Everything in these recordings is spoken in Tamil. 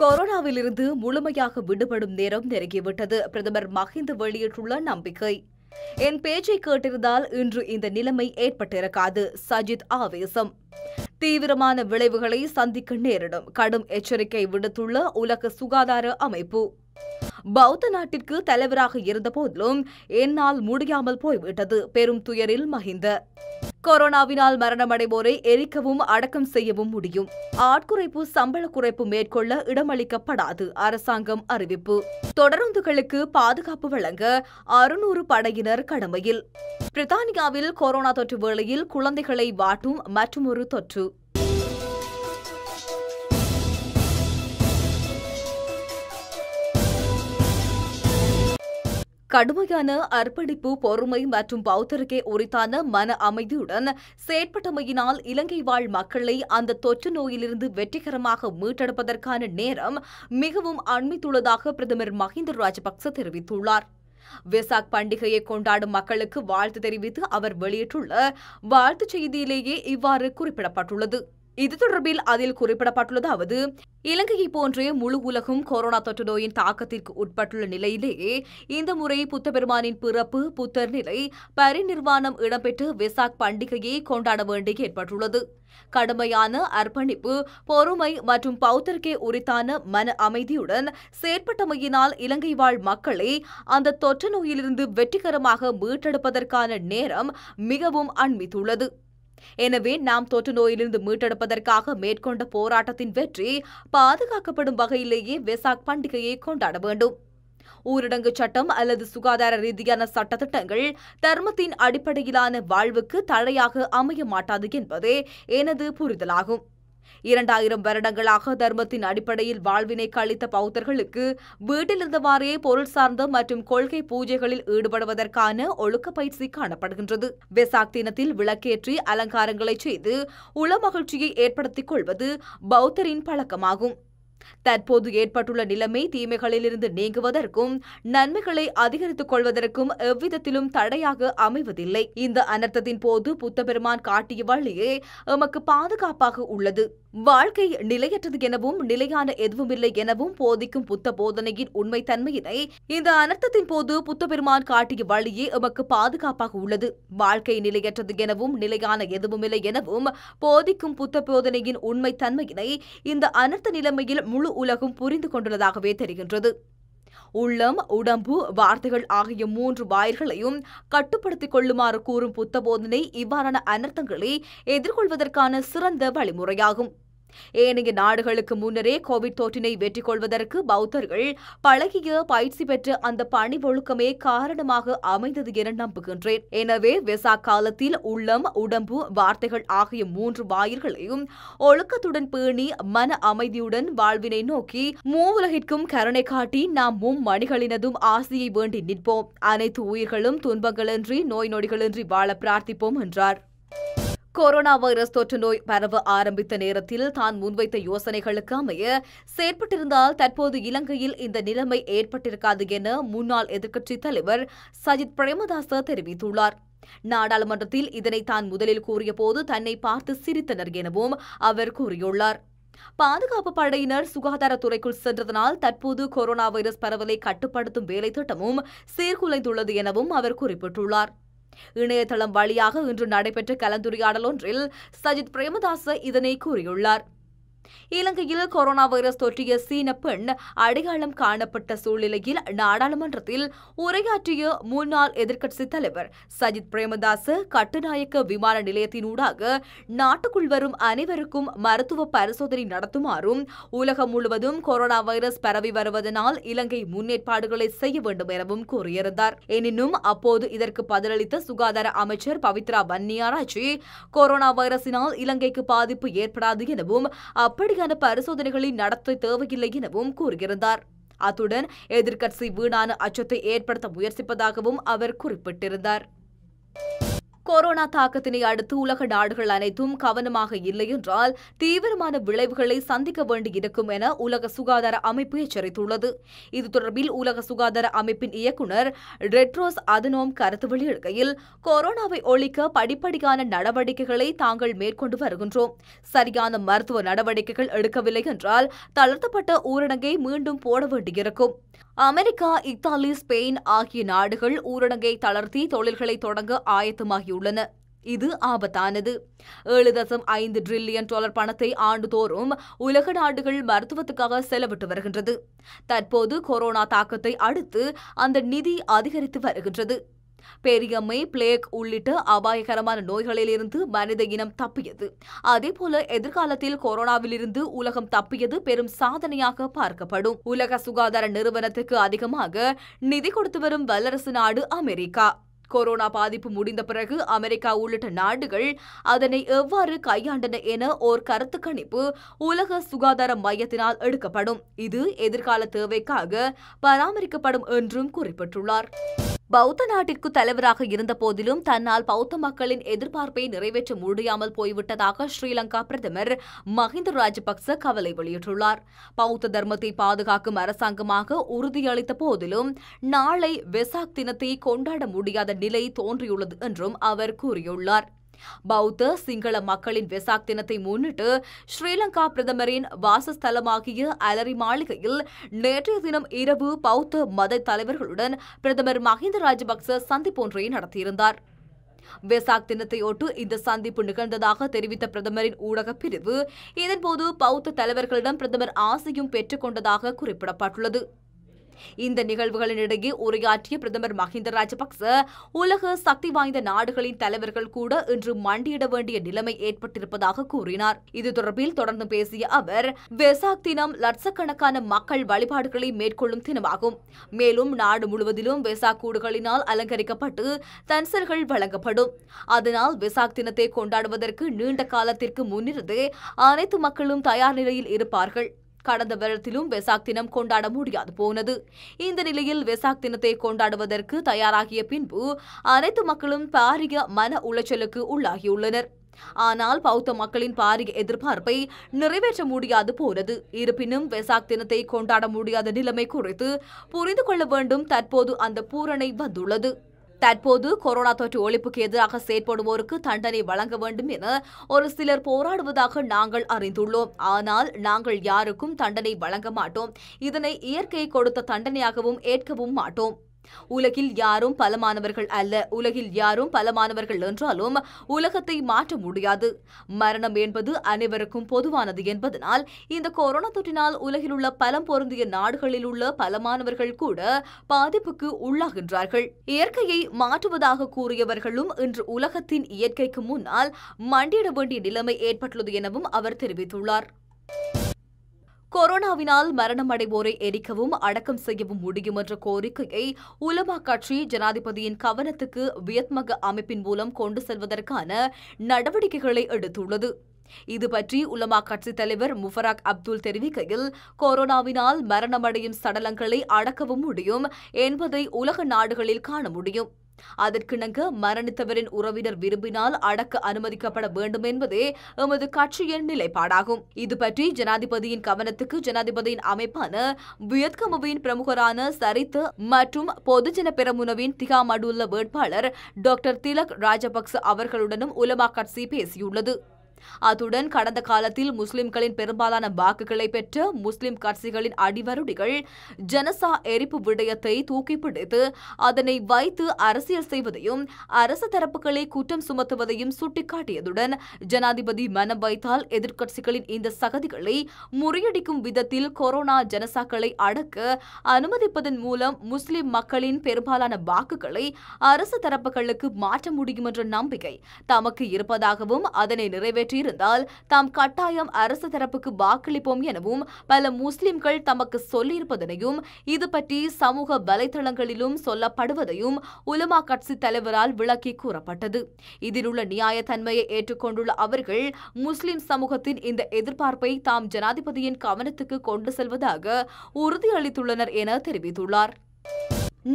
கொரோனாவிலிருந்து முழுமையாக விடுபடும் நேரம் நெருங்கிவிட்டது பிரதமர் மஹிந்த வெளியிட்டுள்ள நம்பிக்கை என் பேச்சை கேட்டிருந்தால் இன்று இந்த நிலைமை ஏற்பட்டிருக்காது சஜித் ஆவேசம் தீவிரமான விளைவுகளை சந்திக்க நேரிடும் கடும் எச்சரிக்கை விடுத்துள்ள உலக சுகாதார அமைப்பு பௌத்த நாட்டிற்கு தலைவராக இருந்த போதிலும் என்னால் முடியாமல் போய்விட்டது பெரும் துயரில் மகிந்த கொரோனாவினால் மரணமடைவோரை எரிக்கவும் அடக்கம் செய்யவும் முடியும் ஆட்குறைப்பு சம்பள குறைப்பு மேற்கொள்ள இடமளிக்கப்படாது அரசாங்கம் அறிவிப்பு தொடருந்துகளுக்கு பாதுகாப்பு வழங்க அறுநூறு படையினர் கடமையில் பிரித்தானியாவில் கொரோனா தொற்று வேளையில் குழந்தைகளை வாட்டும் மற்றொரு தொற்று கடுமையான அர்ப்பணிப்பு பொறுமை மற்றும் பௌத்தருக்கே உரித்தான மன அமைதியுடன் செயற்பட்டமையினால் இலங்கை வாழ் மக்களை அந்த தொற்று நோயிலிருந்து வெற்றிகரமாக மீட்டெடுப்பதற்கான நேரம் மிகவும் அண்மித்துள்ளதாக பிரதமர் மஹிந்த ராஜபக்ச தெரிவித்துள்ளார் வெசாக் பண்டிகையை கொண்டாடும் மக்களுக்கு வாழ்த்து தெரிவித்து அவர் வெளியிட்டுள்ள வாழ்த்துச் செய்தியிலேயே இவ்வாறு குறிப்பிடப்பட்டுள்ளது இது தொடர்பில் அதில் குறிப்பிடப்பட்டுள்ளதாவது இலங்கையை போன்றே முழு உலகும் கொரோனா தொற்று நோயின் தாக்கத்திற்கு உட்பட்டுள்ள நிலையிலேயே இந்த முறை புத்த பெருமானின் பிறப்பு புத்தர் நிலை பரிநிர்வாணம் இடம்பெற்று வெசாக் பண்டிகையை கொண்டாட வேண்டி ஏற்பட்டுள்ளது கடுமையான அர்ப்பணிப்பு பொறுமை மற்றும் பௌத்தர்க்கே உரித்தான மன அமைதியுடன் செயற்பட்டமையினால் இலங்கை வாழ் மக்களை அந்த தொற்று நோயிலிருந்து வெற்றிகரமாக மீட்டெடுப்பதற்கான நேரம் மிகவும் அண்மித்துள்ளது எனவே நாம் தொற்று நோயிலிருந்து மீட்டெடுப்பதற்காக மேற்கொண்ட போராட்டத்தின் வெற்றி பாதுகாக்கப்படும் வகையிலேயே வெசாக் பண்டிகையை கொண்டாட வேண்டும் ஊரடங்கு சட்டம் அல்லது சுகாதார ரீதியான சட்டத்திட்டங்கள் தர்மத்தின் அடிப்படையிலான வாழ்வுக்கு தடையாக அமைய மாட்டாது என்பதே எனது புரிதலாகும் இரண்டாயிரம் வருடங்களாக தர்மத்தின் அடிப்படையில் வாழ்வினை கழித்த பௌத்தர்களுக்கு வீட்டிலிருந்தவாறே பொருள் சார்ந்த மற்றும் கொள்கை பூஜைகளில் ஈடுபடுவதற்கான ஒழுக்க பயிற்சி காணப்படுகின்றது வெசாக் தினத்தில் விளக்கேற்றி அலங்காரங்களை செய்து உள மகிழ்ச்சியை ஏற்படுத்திக் கொள்வது பௌத்தரின் பழக்கமாகும் தற்போது ஏற்பட்டுள்ள நிலைமை தீமைகளிலிருந்து நீங்குவதற்கும் நன்மைகளை அதிகரித்துக் கொள்வதற்கும் எவ்விதத்திலும் தடையாக அமைவதில்லை இந்த அனர்த்தத்தின் போது புத்தபெருமான் காட்டிய வழியே எமக்கு பாதுகாப்பாக உள்ளது வாழ்க்கை நிலையற்றது எனவும் நிலையான எதுவுமில்லை எனவும் போதிக்கும் புத்த போதனையின் உண்மைத்தன்மையினை இந்த அனர்த்தத்தின் போது புத்த பெருமான் காட்டிய வழியே எமக்கு பாதுகாப்பாக உள்ளது வாழ்க்கை நிலையற்றது எனவும் நிலையான எதுவுமில்லை எனவும் போதிக்கும் புத்த போதனையின் உண்மைத்தன்மையினை இந்த அனர்த்த நிலைமையில் முழு உலகம் புரிந்து கொண்டுள்ளதாகவே தெரிகின்றது உள்ளம் உடம்பு வார்த்தைகள் ஆகிய மூன்று வாயில்களையும் கட்டுப்படுத்திக் கொள்ளுமாறு கூறும் புத்தபோதனை இவ்வாறான அனர்த்தங்களை எதிர்கொள்வதற்கான சிறந்த வழிமுறையாகும் ஏனைய நாடுகளுக்கு முன்னரே கோவிட் தொற்றினை வெற்றி கொள்வதற்கு பௌத்தர்கள் பழகிய பயிற்சி பெற்ற அந்த பணி ஒழுக்கமே காரணமாக அமைந்தது என நம்புகின்றேன் எனவே விசா காலத்தில் உள்ளம் உடம்பு வார்த்தைகள் ஆகிய மூன்று வாயில்களையும் ஒழுக்கத்துடன் பேணி மன அமைதியுடன் வாழ்வினை நோக்கி மூவுலகிற்கும் கருணை காட்டி நாம் மும் மணிகளினதும் ஆசையை வேண்டி நிற்போம் அனைத்து உயிர்களும் துன்பங்களின்றி நோய் நொடிகளின்றி வாழ பிரார்த்திப்போம் என்றார் கொரோனா வைரஸ் தொற்று நோய் பரவ ஆரம்பித்த நேரத்தில் தான் முன்வைத்த யோசனைகளுக்கு அமைய செயற்பட்டிருந்தால் தற்போது இலங்கையில் இந்த நிலைமை ஏற்பட்டிருக்காது என முன்னாள் எதிர்க்கட்சித் தலைவர் சஜித் பிரேமதாச தெரிவித்துள்ளார் நாடாளுமன்றத்தில் இதனை தான் முதலில் கூறியபோது தன்னை பார்த்து சிரித்தனர் எனவும் அவர் கூறியுள்ளார் பாதுகாப்பு படையினர் சுகாதாரத்துறைக்குள் சென்றதனால் தற்போது கொரோனா வைரஸ் பரவலை கட்டுப்படுத்தும் வேலை திட்டமும் சீர்குலைந்துள்ளது எனவும் அவர் குறிப்பிட்டுள்ளார் இணையதளம் வழியாக இன்று நடைபெற்ற கலந்துரையாடல் ஒன்றில் சஜித் பிரேமதாச இதனை கூறியுள்ளார் இலங்கையில் கொரோனா வைரஸ் தொற்றிய சீன பெண் அடையாளம் காணப்பட்ட சூழ்நிலையில் நாடாளுமன்றத்தில் உரையாற்றிய முன்னாள் எதிர்க்கட்சி தலைவர் சஜித் பிரேமதாஸ் கட்டுநாயக்க விமான நிலையத்தினூடாக நாட்டுக்குள் வரும் அனைவருக்கும் மருத்துவ பரிசோதனை நடத்துமாறும் உலகம் முழுவதும் கொரோனா வைரஸ் பரவி வருவதனால் இலங்கை முன்னேற்பாடுகளை செய்ய வேண்டும் எனவும் கூறியிருந்தார் எனினும் அப்போது இதற்கு பதிலளித்த சுகாதார அமைச்சர் பவித்ரா பன்னியாராஜி கொரோனா வைரஸினால் இலங்கைக்கு பாதிப்பு ஏற்படாது எனவும் அப்படியான பரிசோதனைகளை நடத்த தேவையில்லை எனவும் கூறியிருந்தார் அத்துடன் எதிர்க்கட்சி வீணான அச்சத்தை ஏற்படுத்த முயற்சிப்பதாகவும் அவர் குறிப்பிட்டிருந்தார் கொரோனா தாக்கத்தினை அடுத்து உலக நாடுகள் அனைத்தும் கவனமாக இல்லையென்றால் தீவிரமான விளைவுகளை சந்திக்க வேண்டியிருக்கும் என உலக சுகாதார அமைப்பு எச்சரித்துள்ளது இது தொடர்பில் உலக சுகாதார அமைப்பின் இயக்குநர் ரெட்ரோஸ் அதனோம் கருத்து வெளியிடுகையில் கொரோனாவை ஒழிக்க படிப்படியான நடவடிக்கைகளை தாங்கள் மேற்கொண்டு வருகின்றோம் சரியான மருத்துவ நடவடிக்கைகள் எடுக்கவில்லை என்றால் தளர்த்தப்பட்ட ஊரடங்கை மீண்டும் போட வேண்டியிருக்கும் அமெரிக்கா இத்தாலி ஸ்பெயின் ஆகிய நாடுகள் ஊரடங்கை தளர்த்தி தொழில்களை தொடங்க ஆயத்தமாகியுள்ளன இது ஆபத்தானது ஏழு தசம் ஐந்து டிரில்லியன் டாலர் பணத்தை ஆண்டுதோறும் உலக நாடுகள் மருத்துவத்துக்காக செலவிட்டு வருகின்றது தற்போது கொரோனா தாக்கத்தை அடுத்து அந்த நிதி அதிகரித்து வருகின்றது பெரியம்மை பிளேக் உள்ளிட்ட அபாயகரமான நோய்களிலிருந்து மனித இனம் தப்பியது அதேபோல எதிர்காலத்தில் கொரோனாவிலிருந்து உலகம் தப்பியது பெரும் சாதனையாக பார்க்கப்படும் உலக சுகாதார நிறுவனத்துக்கு அதிகமாக நிதி கொடுத்து வரும் வல்லரசு நாடு அமெரிக்கா கொரோனா பாதிப்பு முடிந்த பிறகு அமெரிக்கா உள்ளிட்ட நாடுகள் அதனை எவ்வாறு கையாண்டன என ஓர் கருத்து கணிப்பு உலக சுகாதார மையத்தினால் எடுக்கப்படும் இது எதிர்கால தேவைக்காக பராமரிக்கப்படும் என்றும் குறிப்பிட்டுள்ளார் பௌத்த நாட்டிற்கு தலைவராக இருந்த போதிலும் தன்னால் பௌத்த மக்களின் எதிர்பார்ப்பை நிறைவேற்ற முடியாமல் போய்விட்டதாக ஸ்ரீலங்கா பிரதமர் மஹிந்த ராஜபக்ச கவலை வெளியிட்டுள்ளார் பௌத்த தர்மத்தை பாதுகாக்கும் அரசாங்கமாக உறுதியளித்த போதிலும் நாளை வெசாக் தினத்தை கொண்டாட முடியாத நிலை தோன்றியுள்ளது என்றும் அவர் கூறியுள்ளார் பௌத்த சிங்கள மக்களின் வெசாக் தினத்தை முன்னிட்டு ஸ்ரீலங்கா பிரதமரின் வாசஸ்தலமாகிய அலரி மாளிகையில் நேற்றைய தினம் இரவு பௌத்த மத தலைவர்களுடன் பிரதமர் மஹிந்த ராஜபக்ச சந்திப்பு ஒன்றை நடத்தியிருந்தார் வெசாக் தினத்தையொட்டு இந்த சந்திப்பு நிகழ்ந்ததாக தெரிவித்த பிரதமரின் ஊடகப் பிரிவு இதன்போது பௌத்த தலைவர்களிடம் பிரதமர் ஆசையும் பெற்றுக்கொண்டதாக குறிப்பிடப்பட்டுள்ளது இந்த நிகழ்வுகளினிடையே உரையாற்றிய பிரதமர் மஹிந்த ராஜபக்ச உலக சக்தி வாய்ந்த நாடுகளின் தலைவர்கள் கூட இன்று மண்டியிட வேண்டிய நிலைமை ஏற்பட்டிருப்பதாக கூறினார் இது தொடர்பில் தொடர்ந்து பேசிய அவர் வெசாக் தினம் லட்சக்கணக்கான மக்கள் வழிபாடுகளை மேற்கொள்ளும் தினமாகும் மேலும் நாடு முழுவதிலும் வெசாக் கூடுகளினால் அலங்கரிக்கப்பட்டு தன்சர்கள் வழங்கப்படும் அதனால் வெசாக் தினத்தை கொண்டாடுவதற்கு நீண்ட காலத்திற்கு முன்னிருந்து அனைத்து மக்களும் தயார் நிலையில் இருப்பார்கள் கடந்த வருடத்திலும் வெசாக் தினம் கொண்டாட முடியாது போனது இந்த நிலையில் வெசாக் தினத்தை கொண்டாடுவதற்கு தயாராகிய பின்பு அனைத்து மக்களும் பாரிய மன உளைச்சலுக்கு உள்ளாகியுள்ளனர் ஆனால் பௌத்த மக்களின் பாரிய எதிர்பார்ப்பை நிறைவேற்ற முடியாது போனது இருப்பினும் வெசாக் தினத்தை கொண்டாட முடியாத நிலைமை குறித்து புரிந்து கொள்ள வேண்டும் தற்போது அந்த பூரணை வந்துள்ளது தற்போது கொரோனா தொற்று ஒழிப்புக்கு எதிராக செயற்படுவோருக்கு தண்டனை வழங்க வேண்டும் என ஒரு சிலர் போராடுவதாக நாங்கள் அறிந்துள்ளோம் ஆனால் நாங்கள் யாருக்கும் தண்டனை வழங்க மாட்டோம் இதனை இயற்கை கொடுத்த தண்டனையாகவும் ஏற்கவும் மாட்டோம் உலகில் யாரும் பலமானவர்கள் அல்ல உலகில் யாரும் பலமானவர்கள் என்றாலும் உலகத்தை மாற்ற முடியாது மரணம் என்பது அனைவருக்கும் பொதுவானது என்பதனால் இந்த கொரோனா தொற்றினால் உலகில் உள்ள பலம் பொருந்திய நாடுகளில் உள்ள பலமானவர்கள் கூட பாதிப்புக்கு உள்ளாகின்றார்கள் இயற்கையை மாற்றுவதாக கூறியவர்களும் இன்று உலகத்தின் இயற்கைக்கு முன்னால் மண்டியிட வேண்டிய நிலைமை ஏற்பட்டுள்ளது எனவும் அவர் தெரிவித்துள்ளார் கொரோனாவினால் மரணம் அடைவோரை எரிக்கவும் அடக்கம் செய்யவும் முடியும் என்ற கோரிக்கையை உலமா கட்சி ஜனாதிபதியின் கவனத்துக்கு வியத்மக அமைப்பின் மூலம் கொண்டு செல்வதற்கான நடவடிக்கைகளை எடுத்துள்ளது இதுபற்றி உலமா கட்சி தலைவர் முஃபராக் அப்துல் தெரிவிக்கையில் கொரோனாவினால் மரணமடையும் சடலங்களை அடக்கவும் முடியும் என்பதை உலக நாடுகளில் காண முடியும் அதற்கிணங்க மரணித்தவரின் உறவினர் விரும்பினால் அடக்க அனுமதிக்கப்பட வேண்டும் என்பதே எமது கட்சியின் நிலைப்பாடாகும் இது பற்றி ஜனாதிபதியின் கவனத்துக்கு ஜனாதிபதியின் அமைப்பான வியத்கமுவின் பிரமுகரான சரித்து மற்றும் பொதுஜன பெரமுனவின் திகாமடுல்ல வேட்பாளர் டாக்டர் திலக் ராஜபக்ச அவர்களுடனும் உலமா கட்சி பேசியுள்ளது அத்துடன் கடந்த காலத்தில் முஸ்லிம்களின் பெரும்பாலான வாக்குகளை பெற்ற முஸ்லிம் கட்சிகளின் அடிவருடிகள் ஜனசா எரிப்பு விடயத்தை தூக்கிப்பிடித்து அதனை வைத்து அரசியல் செய்வதையும் அரசு தரப்புகளை குற்றம் சுமத்துவதையும் சுட்டிக்காட்டியதுடன் ஜனாதிபதி மனம் வைத்தால் எதிர்க்கட்சிகளின் இந்த சகதிகளை முறியடிக்கும் விதத்தில் கொரோனா ஜனசாக்களை அடக்க அனுமதிப்பதன் மூலம் முஸ்லிம் மக்களின் பெரும்பாலான வாக்குகளை அரசு தரப்புகளுக்கு மாற்ற முடியும் என்ற நம்பிக்கை தமக்கு இருப்பதாகவும் அதனை நிறைவேற்ற நிறைவேற்றியிருந்தால் தாம் கட்டாயம் அரசு தரப்புக்கு வாக்களிப்போம் எனவும் பல முஸ்லிம்கள் தமக்கு சொல்லியிருப்பதனையும் இது பற்றி சமூக வலைதளங்களிலும் சொல்லப்படுவதையும் உலமா கட்சி தலைவரால் விளக்கி கூறப்பட்டது இதில் உள்ள நியாயத்தன்மையை ஏற்றுக்கொண்டுள்ள அவர்கள் முஸ்லிம் சமூகத்தின் இந்த எதிர்பார்ப்பை தாம் ஜனாதிபதியின் கவனத்துக்கு கொண்டு செல்வதாக உறுதியளித்துள்ளனர் என தெரிவித்துள்ளார்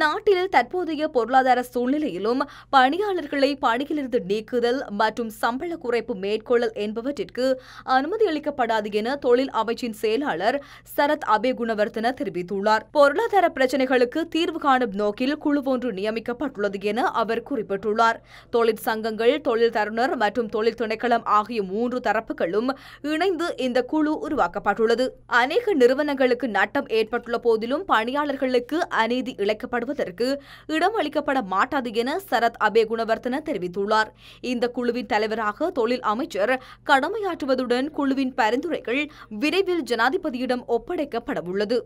நாட்டில் தற்போதைய பொருளாதார சூழ்நிலையிலும் பணியாளர்களை பணியிலிருந்து நீக்குதல் மற்றும் சம்பள குறைப்பு மேற்கொள்ளல் என்பவற்றிற்கு அனுமதி அளிக்கப்படாது என தொழில் அமைச்சின் செயலாளர் சரத் அபே குணவர்த்தன தெரிவித்துள்ளார் பொருளாதார பிரச்சினைகளுக்கு தீர்வு காணும் நோக்கில் குழு ஒன்று நியமிக்கப்பட்டுள்ளது என அவர் குறிப்பிட்டுள்ளார் தொழிற்சங்கங்கள் தொழில் தருணர் மற்றும் தொழில் திணைக்களம் ஆகிய மூன்று தரப்புகளும் இணைந்து இந்த குழு உருவாக்கப்பட்டுள்ளது அநேக நிறுவனங்களுக்கு நட்டம் ஏற்பட்டுள்ள போதிலும் பணியாளர்களுக்கு அநீதி இழைக்கப்பட செயல்படுவதற்கு இடம் அளிக்கப்பட மாட்டாது என சரத் அபே குணவர்த்தன தெரிவித்துள்ளார் இந்த குழுவின் தலைவராக தொழில் அமைச்சர் கடமையாற்றுவதுடன் குழுவின் பரிந்துரைகள் விரைவில் ஜனாதிபதியிடம் ஒப்படைக்கப்படவுள்ளது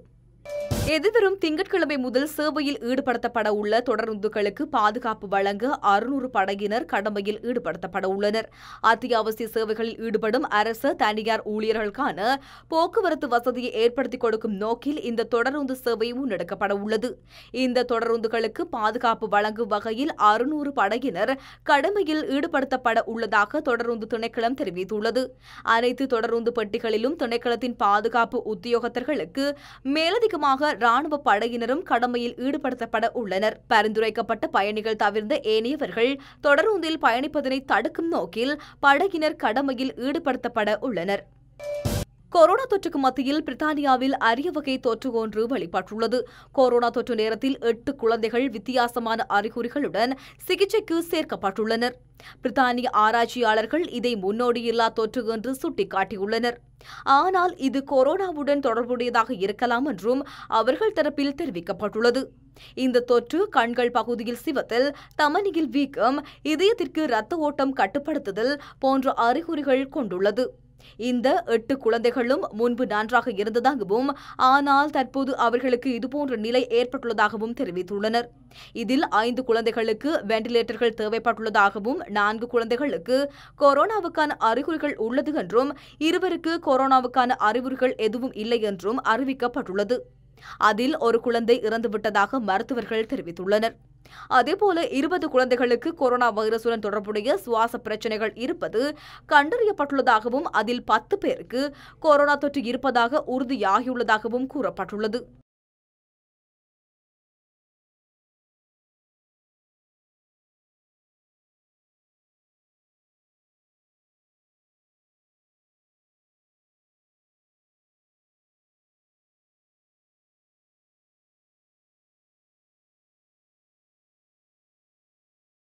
எதிர்வரும் திங்கட்கிழமை முதல் சேவையில் ஈடுபடுத்தப்பட உள்ள தொடருந்துகளுக்கு பாதுகாப்பு வழங்க அறுநூறு படையினர் கடமையில் ஈடுபடுத்தப்பட உள்ளனர் அத்தியாவசிய சேவைகளில் ஈடுபடும் அரசு தனியார் ஊழியர்களுக்கான போக்குவரத்து வசதியை ஏற்படுத்திக் கொடுக்கும் நோக்கில் இந்த தொடருந்து சேவை முன்னெடுக்கப்பட உள்ளது இந்த தொடருந்துகளுக்கு பாதுகாப்பு வழங்கும் வகையில் அறுநூறு படையினர் கடமையில் ஈடுபடுத்தப்பட உள்ளதாக தொடருந்து திணைக்களம் தெரிவித்துள்ளது அனைத்து தொடருந்து பெட்டிகளிலும் திணைக்களத்தின் பாதுகாப்பு உத்தியோகத்தர்களுக்கு மேலதிக அதிகமாக ராணுவ படையினரும் கடமையில் ஈடுபடுத்தப்பட உள்ளனர் பரிந்துரைக்கப்பட்ட பயணிகள் தவிர்ந்த ஏனையவர்கள் தொடர்ந்தில் பயணிப்பதனை தடுக்கும் நோக்கில் படையினர் கடமையில் ஈடுபடுத்தப்பட உள்ளனர் கொரோனா தொற்றுக்கு மத்தியில் பிரித்தானியாவில் அரிய வகை தொற்று ஒன்று வெளிப்பட்டுள்ளது கொரோனா தொற்று நேரத்தில் எட்டு குழந்தைகள் வித்தியாசமான அறிகுறிகளுடன் சிகிச்சைக்கு சேர்க்கப்பட்டுள்ளனர் பிரித்தானிய ஆராய்ச்சியாளர்கள் இதை முன்னோடியில்லா தொற்று என்று சுட்டிக்காட்டியுள்ளனர் ஆனால் இது கொரோனாவுடன் தொடர்புடையதாக இருக்கலாம் என்றும் அவர்கள் தரப்பில் தெரிவிக்கப்பட்டுள்ளது இந்த தொற்று கண்கள் பகுதியில் சிவத்தல் தமனியில் வீக்கம் இதயத்திற்கு இரத்த ஓட்டம் கட்டுப்படுத்துதல் போன்ற அறிகுறிகள் கொண்டுள்ளது இந்த எட்டு குழந்தைகளும் முன்பு நன்றாக இருந்ததாகவும் ஆனால் தற்போது அவர்களுக்கு இதுபோன்ற நிலை ஏற்பட்டுள்ளதாகவும் தெரிவித்துள்ளனர் இதில் ஐந்து குழந்தைகளுக்கு வெண்டிலேட்டர்கள் தேவைப்பட்டுள்ளதாகவும் நான்கு குழந்தைகளுக்கு கொரோனாவுக்கான அறிகுறிகள் உள்ளது என்றும் இருவருக்கு கொரோனாவுக்கான அறிகுறிகள் எதுவும் இல்லை என்றும் அறிவிக்கப்பட்டுள்ளது அதில் ஒரு குழந்தை இறந்துவிட்டதாக மருத்துவர்கள் தெரிவித்துள்ளனர் அதேபோல இருபது குழந்தைகளுக்கு கொரோனா வைரசுடன் தொடர்புடைய சுவாச பிரச்சனைகள் இருப்பது கண்டறியப்பட்டுள்ளதாகவும் அதில் பத்து பேருக்கு கொரோனா தொற்று இருப்பதாக உறுதியாகியுள்ளதாகவும் கூறப்பட்டுள்ளது